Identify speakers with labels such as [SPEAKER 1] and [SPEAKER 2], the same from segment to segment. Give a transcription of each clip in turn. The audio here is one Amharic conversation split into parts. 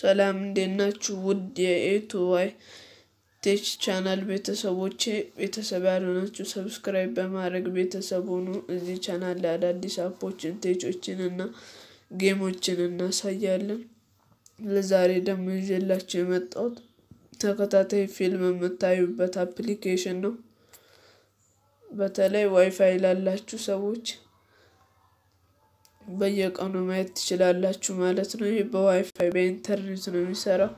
[SPEAKER 1] ሰላም እንዴት ናችሁ? ውድ ዋይ ቴች ቻናል ቤተሰቦቼ ቤተሰብ ያልሆናችሁ ሰብስክራይብ በማድረግ ቤተሰብ ሆኑ። እዚህ ቻናል ላይ አዳዲስ አፖችን ቴቾችን እና ጌሞችን እናሳያለን። ለዛሬ ደግሞ ይዤላችሁ የመጣሁት ተከታታይ ፊልም የምታዩበት አፕሊኬሽን ነው። በተለይ ዋይፋይ ላላችሁ ሰዎች በየቀኑ ማየት ትችላላችሁ ማለት ነው። ይህ በዋይፋይ በኢንተርኔት ነው የሚሰራው።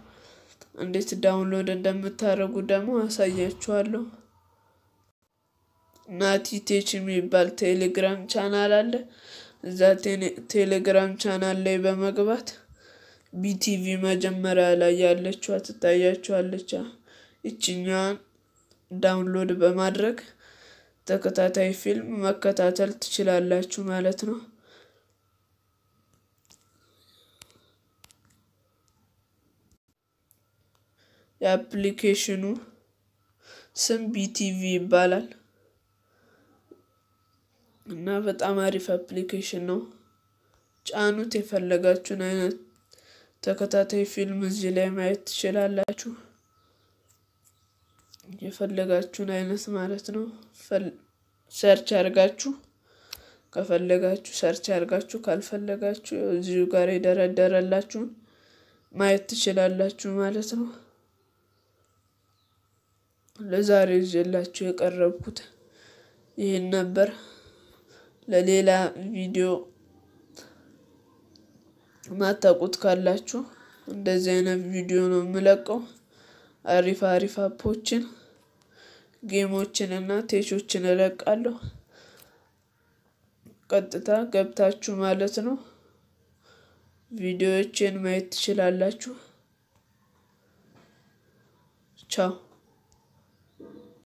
[SPEAKER 1] እንዴት ዳውንሎድ እንደምታደርጉ ደግሞ አሳያችኋለሁ። ናቲ ቴች የሚባል ቴሌግራም ቻናል አለ። እዛ ቴሌግራም ቻናል ላይ በመግባት ቢቲቪ መጀመሪያ ላይ ያለችዋ ትታያችኋለች። ይችኛዋን ዳውንሎድ በማድረግ ተከታታይ ፊልም መከታተል ትችላላችሁ ማለት ነው። የአፕሊኬሽኑ ስም ቢቲቪ ይባላል እና በጣም አሪፍ አፕሊኬሽን ነው። ጫኑት። የፈለጋችሁን አይነት ተከታታይ ፊልም እዚህ ላይ ማየት ትችላላችሁ። የፈለጋችሁን አይነት ማለት ነው። ሰርች አርጋችሁ ከፈለጋችሁ ሰርች አርጋችሁ ካልፈለጋችሁ እዚሁ ጋር የደረደረላችሁን ማየት ትችላላችሁ ማለት ነው። ለዛሬ ይዤላችሁ የቀረብኩት ይህን ነበር። ለሌላ ቪዲዮ ማታውቁት ካላችሁ እንደዚህ አይነት ቪዲዮ ነው የምለቀው። አሪፍ አሪፍ አፖችን፣ ጌሞችን እና ቴቾችን እለቃለሁ። ቀጥታ ገብታችሁ ማለት ነው ቪዲዮዎችን ማየት ትችላላችሁ። ቻው